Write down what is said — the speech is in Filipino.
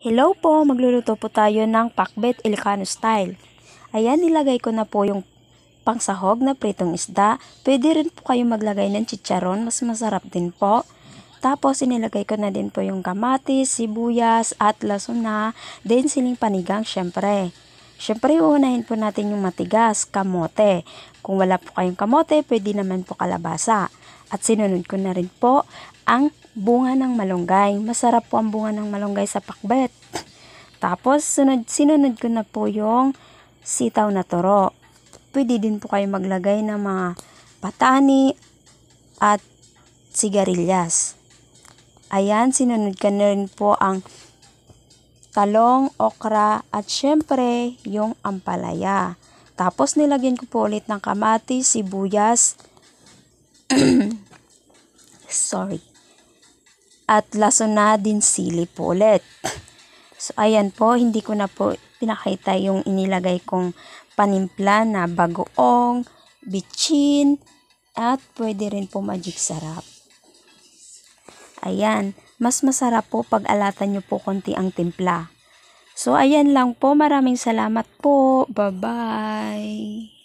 Hello po, magluluto po tayo ng pakbet Ilocano style. Ayan, nilagay ko na po yung pangsahog na pritong isda. Pwede rin po kayo maglagay ng chicharon, mas masarap din po. Tapos, inilagay ko na din po yung kamatis, sibuyas, at lasuna, then siling panigang syempre. Syempre, uunahin po natin yung matigas, kamote. Kung wala po kayong kamote, pwede naman po kalabasa. At sinunod ko na rin po ang bunga ng malunggay. Masarap po ang bunga ng malunggay sa pakbet. Tapos, sunod, sinunod ko na po yung sitaw na toro. Pwede din po kayo maglagay ng mga patani at sigarilyas. Ayan, sinunod ka na rin po ang talong, okra, at syempre, yung ampalaya. Tapos, nilagyan ko po ulit ng kamatis, sibuyas, sorry, at na din sili po ulit. So, ayan po, hindi ko na po pinakita yung inilagay kong panimpla na bagoong, bichin, at pwede rin po magic sarap. Ayan, mas masarap po pag alatan nyo po konti ang timpla. So, ayan lang po. Maraming salamat po. Bye-bye.